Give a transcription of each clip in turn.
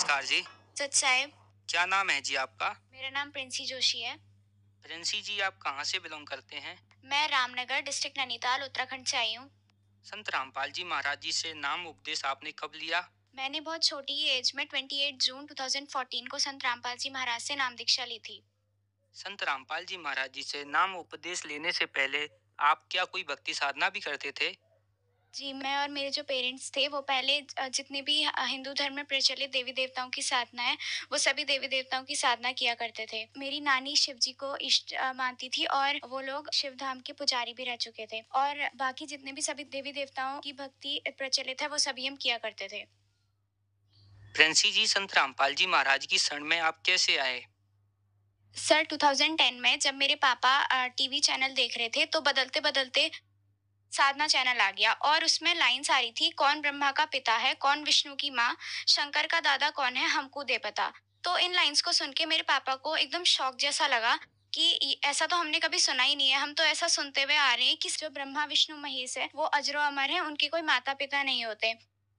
नमस्कार जी सच साहेब क्या नाम है जी आपका मेरा नाम प्रिंसी जोशी है प्रिंसी जी आप कहाँ से बिलोंग करते हैं मैं रामनगर डिस्ट्रिक्ट नैनीताल उत्तराखंड से आई हूँ संत रामपाल जी महाराज जी से नाम उपदेश आपने कब लिया मैंने बहुत छोटी एज में 28 जून 2014 को संत रामपाल जी महाराज से नाम दीक्षा ली थी संत रामपाल जी महाराज जी से नाम उपदेश लेने से पहले आप क्या कोई भक्ति साधना भी करते थे जी मैं और मेरे जो पेरेंट्स थे वो पहले जितने भी हिंदू धर्म में प्रचलित देवी देवताओं की साधना है वो सभी देवी देवताओं की साधना किया करते थे मेरी नानी शिव जी को इष्ट मानती थी और वो लोग शिव धाम के पुजारी भी रह चुके थे और बाकी जितने भी सभी देवी देवताओं की भक्ति प्रचलित है वो सभी हम किया करते थे प्रिंसी जी संत रामपाल जी महाराज की शरण में आप कैसे आए सर 2010 में जब मेरे पापा टीवी चैनल देख रहे थे तो बदलते बदलते साधना चैनल आ गया और उसमें लाइन्स आ रही थी कौन ब्रह्मा का पिता है कौन विष्णु की माँ शंकर का दादा कौन है हमको दे पता तो इन लाइन्स को सुन के मेरे पापा को एकदम शौक जैसा लगा कि ऐसा तो हमने कभी सुना ही नहीं है हम तो ऐसा सुनते हुए आ रहे हैं कि जो ब्रह्मा विष्णु महेश है वो अजरो अमर है उनके कोई माता पिता नहीं होते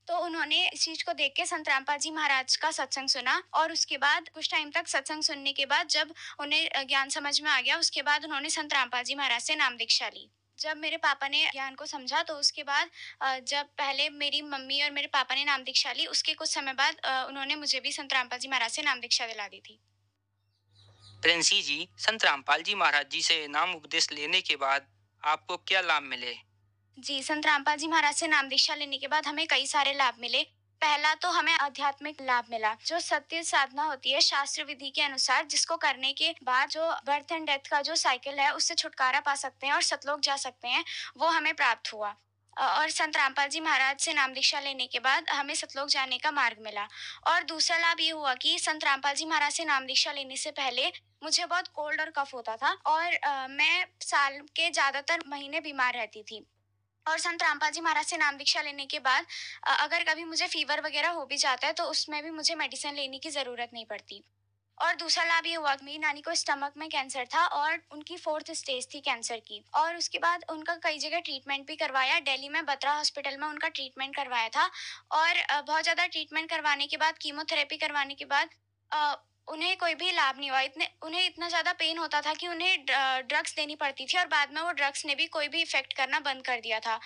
तो उन्होंने इस चीज को देख के संत रामपाल जी महाराज का सत्संग सुना और उसके बाद कुछ टाइम तक सत्संग सुनने के बाद जब उन्हें ज्ञान समझ में आ गया उसके बाद उन्होंने संत रामपाल जी महाराज से नाम दीक्षा ली जब मेरे पापा ने ज्ञान को समझा तो उसके बाद जब पहले मेरी मम्मी और मेरे पापा ने नाम दीक्षा ली उसके कुछ समय बाद उन्होंने मुझे भी संत रामपाल जी महाराज से नाम दीक्षा दिला दी थी प्रिंसी जी संत रामपाल जी महाराज जी से नाम उपदेश लेने के बाद आपको क्या लाभ मिले जी संत रामपाल जी महाराज से नाम दीक्षा लेने के बाद हमें कई सारे लाभ मिले पहला तो हमें आध्यात्मिक लाभ मिला जो सत्य साधना होती है शास्त्र विधि के अनुसार जिसको करने के बाद जो बर्थ एंड डेथ का जो साइकिल है उससे छुटकारा पा सकते हैं और सतलोक जा सकते हैं वो हमें प्राप्त हुआ और संत रामपाल जी महाराज से नाम दीक्षा लेने के बाद हमें सतलोक जाने का मार्ग मिला और दूसरा लाभ ये हुआ कि संत रामपाल जी महाराज से नाम दीक्षा लेने से पहले मुझे बहुत कोल्ड और कफ होता था और आ, मैं साल के ज़्यादातर महीने बीमार रहती थी और संत रामपाजी महाराज से नाम दीक्षा लेने के बाद अगर कभी मुझे फीवर वगैरह हो भी जाता है तो उसमें भी मुझे मेडिसिन लेने की ज़रूरत नहीं पड़ती और दूसरा लाभ ये हुआ कि मेरी नानी को स्टमक में कैंसर था और उनकी फोर्थ स्टेज थी कैंसर की और उसके बाद उनका कई जगह ट्रीटमेंट भी करवाया दिल्ली में बत्रा हॉस्पिटल में उनका ट्रीटमेंट करवाया था और बहुत ज़्यादा ट्रीटमेंट करवाने के बाद कीमोथेरेपी करवाने के बाद उन्हें कोई भी लाभ नहीं हुआ इतने उन्हें इतना ज़्यादा पेन होता था कि उन्हें ड्रग्स देनी पड़ती थी और बाद में वो ड्रग्स ने भी कोई भी इफेक्ट करना बंद कर दिया था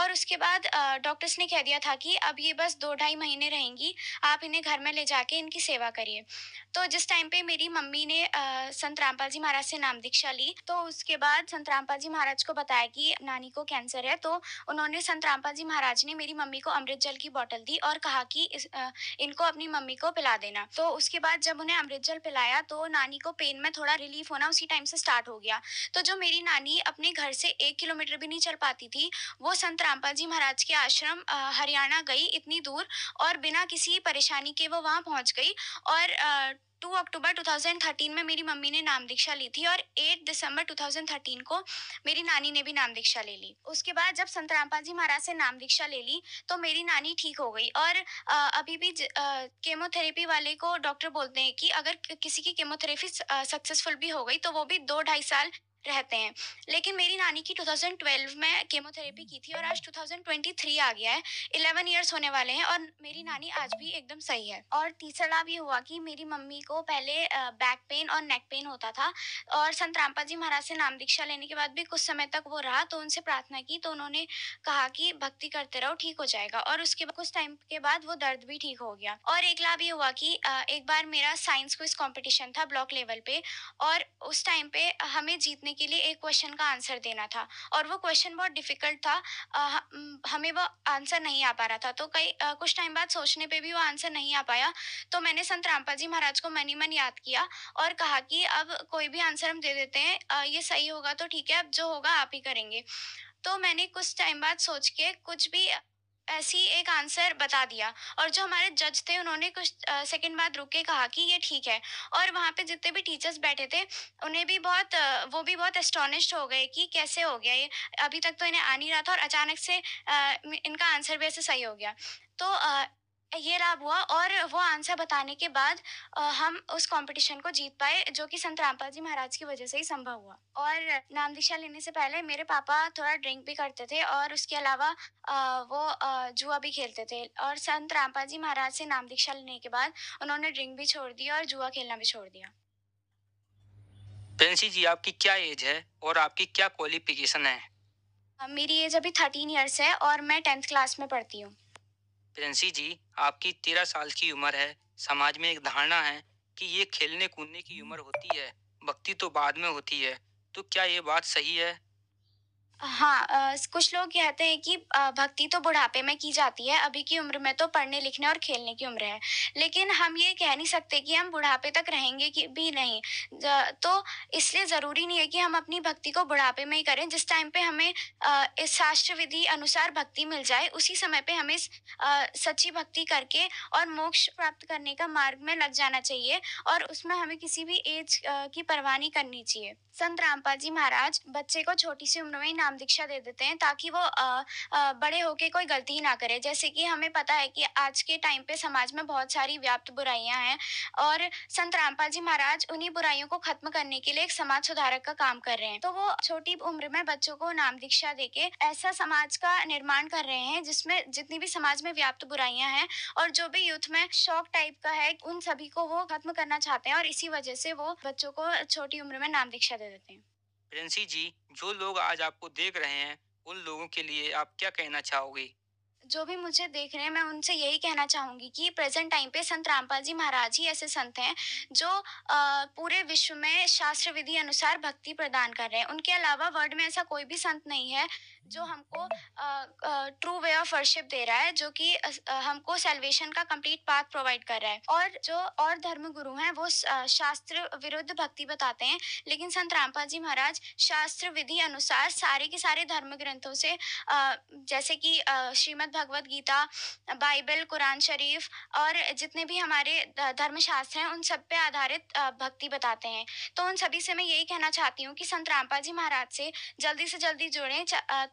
और उसके बाद डॉक्टर्स ने कह दिया था कि अब ये बस दो ढाई महीने रहेंगी आप इन्हें घर में ले जाके इनकी सेवा करिए तो जिस टाइम पे मेरी मम्मी ने संत रामपाल जी महाराज से नाम दीक्षा ली तो उसके बाद संत रामपाल जी महाराज को बताया कि नानी को कैंसर है तो उन्होंने संत रामपाल जी महाराज ने मेरी मम्मी को अमृत जल की बॉटल दी और कहा कि इस, इनको अपनी मम्मी को पिला देना तो उसके बाद जब उन्हें अमृत जल पिलाया तो नानी को पेन में थोड़ा रिलीफ होना उसी टाइम से स्टार्ट हो गया तो जो मेरी नानी अपने घर से एक किलोमीटर भी नहीं चल पाती थी वो संत रामपाल जी महाराज के आश्रम हरियाणा गई इतनी दूर और बिना किसी परेशानी के वो वहाँ पहुँच गई और 2 अक्टूबर 2013 में मेरी मम्मी ने नाम दीक्षा ली थी और 8 दिसंबर 2013 को मेरी नानी ने भी नाम दीक्षा ले ली उसके बाद जब रामपाल जी महाराज से नाम दीक्षा ले ली तो मेरी नानी ठीक हो गई और अभी भी केमोथेरेपी वाले को डॉक्टर बोलते हैं कि अगर किसी की केमोथेरेपी सक्सेसफुल भी हो गई तो वो भी दो ढाई साल रहते हैं लेकिन मेरी नानी की 2012 में केमोथेरेपी की थी और आज 2023 आ गया है 11 इयर्स होने वाले हैं और मेरी नानी आज भी एकदम सही है और तीसरा लाभ ये हुआ कि मेरी मम्मी को पहले बैक पेन और नेक पेन होता था और संत रामपा जी महाराज से नाम दीक्षा लेने के बाद भी कुछ समय तक वो रहा तो उनसे प्रार्थना की तो उन्होंने कहा कि भक्ति करते रहो ठीक हो जाएगा और उसके कुछ टाइम के बाद वो दर्द भी ठीक हो गया और एक लाभ ये हुआ कि एक बार मेरा साइंस क्विज कॉम्पिटिशन था ब्लॉक लेवल पे और उस टाइम पे हमें जीतने के लिए एक क्वेश्चन का आंसर देना था और वो क्वेश्चन बहुत डिफिकल्ट था हमें वो आंसर नहीं आ पा रहा था तो कई कुछ टाइम बाद सोचने पे भी वो आंसर नहीं आ पाया तो मैंने संत रामपाल जी महाराज को मनी मन याद किया और कहा कि अब कोई भी आंसर हम दे देते हैं ये सही होगा तो ठीक है अब जो होगा आप ही करेंगे तो मैंने कुछ टाइम बाद सोच के कुछ भी ऐसी एक आंसर बता दिया और जो हमारे जज थे उन्होंने कुछ सेकंड बाद रुक के कहा कि ये ठीक है और वहाँ पे जितने भी टीचर्स बैठे थे उन्हें भी बहुत वो भी बहुत एस्टोनिश्ड हो गए कि कैसे हो गया ये अभी तक तो इन्हें आ नहीं रहा था और अचानक से आ, इनका आंसर भी ऐसे सही हो गया तो आ, ये लाभ हुआ और वो आंसर बताने के बाद हम उस कंपटीशन को जीत पाए जो कि संत रामपाल जी महाराज की वजह से ही संभव हुआ और नाम दीक्षा लेने से पहले मेरे पापा थोड़ा ड्रिंक भी करते थे और उसके अलावा वो जुआ भी खेलते थे और संत रामपाल जी महाराज से नाम दीक्षा लेने के बाद उन्होंने ड्रिंक भी छोड़ दिया और जुआ खेलना भी छोड़ दिया जी आपकी क्या एज है और आपकी क्या क्वालिफिकेशन है मेरी एज अभी थर्टीन ईयर्स है और मैं टेंथ क्लास में पढ़ती हूँ प्रिंसी जी आपकी तेरह साल की उम्र है समाज में एक धारणा है कि ये खेलने कूदने की उम्र होती है भक्ति तो बाद में होती है तो क्या ये बात सही है हाँ आ, कुछ लोग कहते हैं कि भक्ति तो बुढ़ापे में की जाती है अभी की उम्र में तो पढ़ने लिखने और खेलने की उम्र है लेकिन हम ये कह नहीं सकते कि हम बुढ़ापे तक रहेंगे कि भी नहीं ज- तो इसलिए ज़रूरी नहीं है कि हम अपनी भक्ति को बुढ़ापे में ही करें जिस टाइम पे हमें आ, इस शास्त्र विधि अनुसार भक्ति मिल जाए उसी समय पर हमें इस, आ, सच्ची भक्ति करके और मोक्ष प्राप्त करने का मार्ग में लग जाना चाहिए और उसमें हमें किसी भी एज की परवाह नहीं करनी चाहिए संत रामपाल जी महाराज बच्चे को छोटी सी उम्र में ही नाम दीक्षा दे देते हैं ताकि वो आ, आ, बड़े होके कोई गलती ना करे जैसे कि हमें पता है कि आज के टाइम पे समाज में बहुत सारी व्याप्त बुराइयां हैं और संत रामपाल जी महाराज उन्हीं बुराइयों को खत्म करने के लिए एक समाज सुधारक का काम कर रहे हैं तो वो छोटी उम्र में बच्चों को नाम दीक्षा देके ऐसा समाज का निर्माण कर रहे हैं जिसमें जितनी भी समाज में व्याप्त बुराइयां हैं और जो भी यूथ में शौक टाइप का है उन सभी को वो खत्म करना चाहते हैं और इसी वजह से वो बच्चों को छोटी उम्र में नाम दीक्षा दे देते हैं प्रिंसी जी जो लोग आज आपको देख रहे हैं उन लोगों के लिए आप क्या कहना चाहोगे जो भी मुझे देख रहे हैं मैं उनसे यही कहना चाहूँगी कि प्रेजेंट टाइम पे संत रामपाल जी महाराज ही ऐसे संत हैं जो आ, पूरे विश्व में शास्त्र विधि अनुसार भक्ति प्रदान कर रहे हैं उनके अलावा वर्ल्ड में ऐसा कोई भी संत नहीं है जो हमको ट्रू वे ऑफ वर्शिप दे रहा है जो कि हमको सेल्वेशन का कंप्लीट पाथ प्रोवाइड कर रहा है और जो और धर्म गुरु हैं वो शास्त्र विरुद्ध भक्ति बताते हैं लेकिन संत रामपाल जी महाराज शास्त्र विधि अनुसार सारे के सारे धर्म ग्रंथों से जैसे कि श्रीमद भगवत गीता बाइबल कुरान शरीफ और जितने भी हमारे धर्मशास्त्र हैं उन सब पे आधारित भक्ति बताते हैं तो उन सभी से मैं यही कहना चाहती हूँ कि संत रामपा जी महाराज से जल्दी से जल्दी जुड़े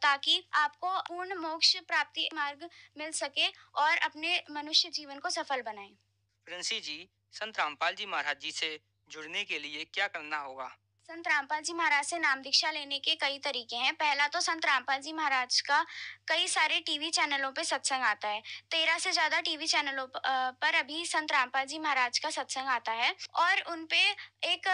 ताकि आपको पूर्ण मोक्ष प्राप्ति मार्ग मिल सके और अपने मनुष्य जीवन को सफल बनाए प्रिंसी जी संत रामपाल जी महाराज जी से जुड़ने के लिए क्या करना होगा संत रामपाल जी महाराज से नाम दीक्षा लेने के कई तरीके हैं पहला तो संत रामपाल जी महाराज का कई सारे टीवी चैनलों पे सत्संग आता है तेरह से ज्यादा टीवी चैनलों पर अभी संत रामपाल जी महाराज का सत्संग आता है और उनपे एक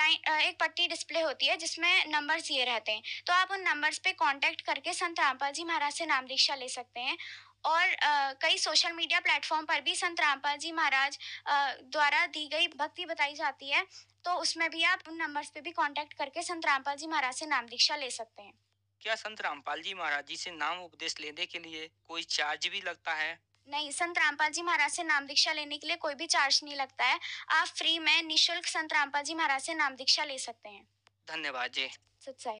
लाइन एक पट्टी डिस्प्ले होती है जिसमें नंबर्स ये रहते हैं तो आप उन नंबर्स पे कांटेक्ट करके संत रामपाल जी महाराज से नाम दीक्षा ले सकते हैं और आ, कई सोशल मीडिया प्लेटफॉर्म पर भी संत रामपाल जी महाराज द्वारा दी गई भक्ति बताई जाती है तो उसमें भी आप उन नंबर्स पे भी कांटेक्ट करके संत रामपाल जी महाराज से नाम दीक्षा ले सकते हैं क्या संत रामपाल जी महाराज जी से नाम उपदेश लेने के लिए कोई चार्ज भी लगता है नहीं संत रामपाल जी महाराज से नाम दीक्षा लेने के लिए कोई भी चार्ज नहीं लगता है आप फ्री में निशुल्क संत रामपाल जी महाराज से नाम दीक्षा ले सकते हैं धन्यवाद जी सच्चाई